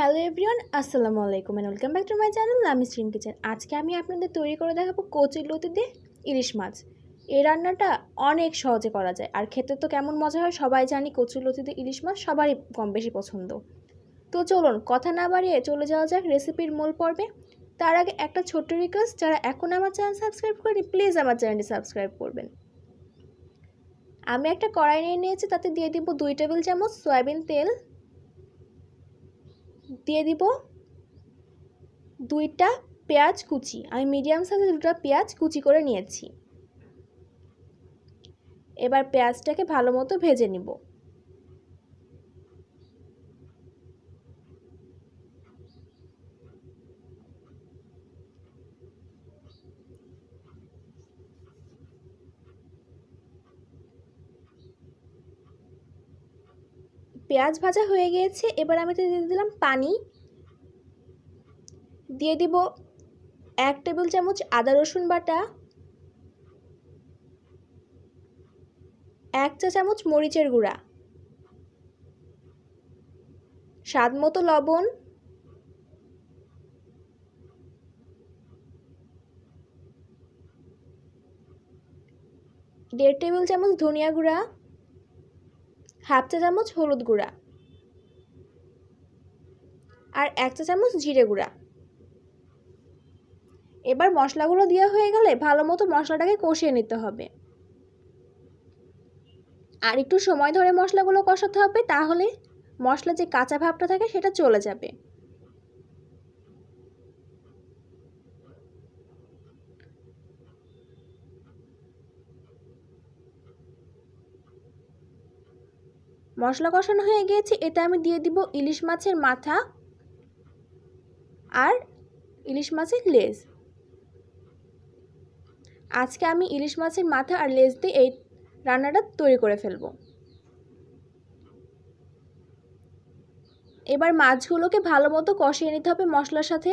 hello everyone আসসালামু আলাইকুম and welcome back to my channel আমি স্ট্রিম কিচেন আজকে আমি আপনাদের তৈরি করে দেখাবো কচুর লতি দিয়ে ইলিশ মাছ এই রান্নাটা অনেক সহজে করা যায় আর খেতে তো কেমন মজা হয় সবাই জানি কচুর লতি দিয়ে ইলিশ মাছ সবারই কম বেশি পছন্দ তো চলুন কথা না বাড়িয়ে চলে যাওয়া যাক রেসিপির মূল পর্বে তার আগে একটা ছোট্ট রিকোয়েস্ট যারা এখন আমার চ্যানেল সাবস্ক্রাইব করেনি প্লিজ আমার চ্যানেলটি সাবস্ক্রাইব করবেন আমি একটা কড়াই নিয়ে নিয়েছি তাতে দিয়ে দিব দুই টেবিল চামচ সয়াবিন তেল দিয়ে দিব দুইটা পেঁয়াজ কুচি আমি মিডিয়াম সাইজে দুটো পেঁয়াজ কুচি করে নিয়েছি এবার পেঁয়াজটাকে ভালো মতো ভেজে নিব পেঁয়াজ ভাজা হয়ে গিয়েছে এবার আমি তো দিয়ে দিলাম পানি দিয়ে দিব এক টেবিল চামচ আদা রসুন বাটা এক চা চামচ মরিচের গুঁড়া স্বাদ মতো লবণ দেড় টেবিল চামচ ধনিয়া গুঁড়া হাফ চা চামচ হলুদ গুঁড়া আর এক চা চামচ জিরে গুঁড়া এবার মশলাগুলো দেওয়া হয়ে গেলে ভালো মতো মশলাটাকে কষিয়ে নিতে হবে আর একটু সময় ধরে মশলাগুলো কষাতে হবে তাহলে মশলা যে কাঁচা ভাবটা থাকে সেটা চলে যাবে মশলা কষানো হয়ে গিয়েছে এতে আমি দিয়ে দিব ইলিশ মাছের মাথা আর ইলিশ মাছের লেজ আজকে আমি ইলিশ মাছের মাথা আর লেজ দিয়ে এই রান্নাটা তৈরি করে ফেলব এবার মাছগুলোকে ভালো মতো কষিয়ে নিতে হবে মশলার সাথে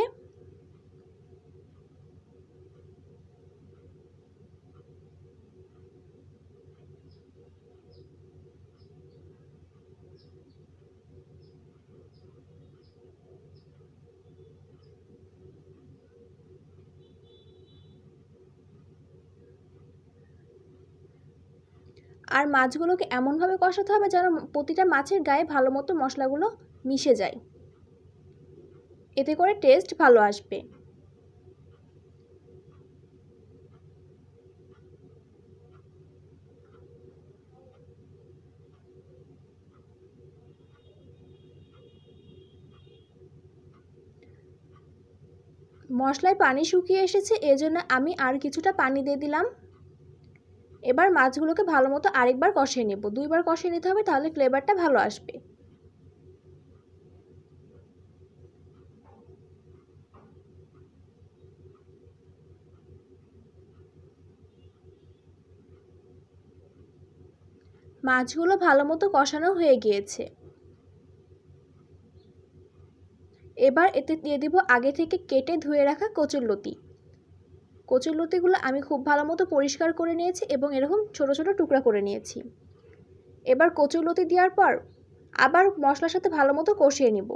আর মাছগুলোকে এমনভাবে কষাতে হবে যেন প্রতিটা মাছের গায়ে ভালো মতো মশলাগুলো মিশে যায় এতে করে টেস্ট ভালো আসবে মশলায় পানি শুকিয়ে এসেছে এজন্য আমি আর কিছুটা পানি দিয়ে দিলাম এবার মাছগুলোকে ভালো মতো আরেকবার কষিয়ে নেব দুইবার কষিয়ে নিতে হবে তাহলে ফ্লেভারটা ভালো আসবে মাছগুলো ভালো মতো কষানো হয়ে গিয়েছে এবার এতে দিয়ে দেব আগে থেকে কেটে ধুয়ে রাখা কচুর লতি কচুর লতিগুলো আমি খুব ভালো মতো পরিষ্কার করে নিয়েছি এবং এরকম ছোট ছোট টুকরা করে নিয়েছি এবার কচুর লতি দেওয়ার পর আবার মশলার সাথে ভালো মতো কষিয়ে নেব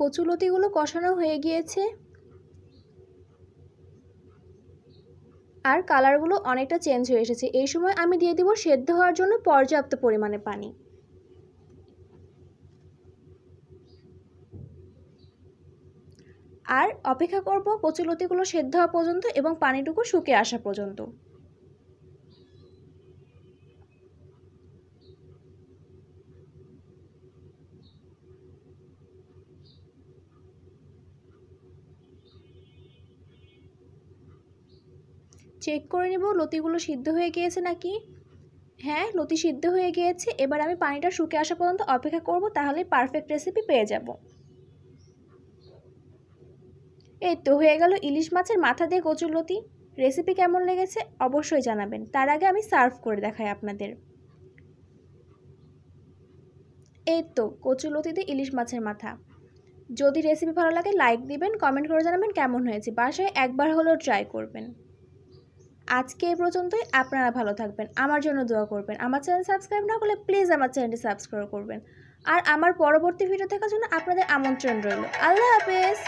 কচুলতিগুলো কষানো হয়ে গিয়েছে আর কালারগুলো অনেকটা চেঞ্জ হয়ে এসেছে এই সময় আমি দিয়ে দিব সেদ্ধ হওয়ার জন্য পর্যাপ্ত পরিমাণে পানি আর অপেক্ষা করব কচুলতিগুলো সেদ্ধ হওয়া পর্যন্ত এবং পানিটুকু শুকে আসা পর্যন্ত চেক করে নেব লতিগুলো সিদ্ধ হয়ে গিয়েছে নাকি হ্যাঁ লতি সিদ্ধ হয়ে গিয়েছে এবার আমি পানিটা শুকে আসা পর্যন্ত অপেক্ষা করব তাহলে পারফেক্ট রেসিপি পেয়ে যাব এই তো হয়ে গেল ইলিশ মাছের মাথা দিয়ে কচুর লতি রেসিপি কেমন লেগেছে অবশ্যই জানাবেন তার আগে আমি সার্ভ করে দেখাই আপনাদের এই তো কচুর লতিতে ইলিশ মাছের মাথা যদি রেসিপি ভালো লাগে লাইক দিবেন কমেন্ট করে জানাবেন কেমন হয়েছে বাসায় একবার হলেও ট্রাই করবেন আজকে এই পর্যন্তই আপনারা ভালো থাকবেন আমার জন্য দোয়া করবেন আমার চ্যানেল সাবস্ক্রাইব না করলে প্লিজ আমার চ্যানেলটি সাবস্ক্রাইব করবেন আর আমার পরবর্তী ভিডিও দেখার জন্য আপনাদের আমন্ত্রণ রইল আল্লাহ হাফেজ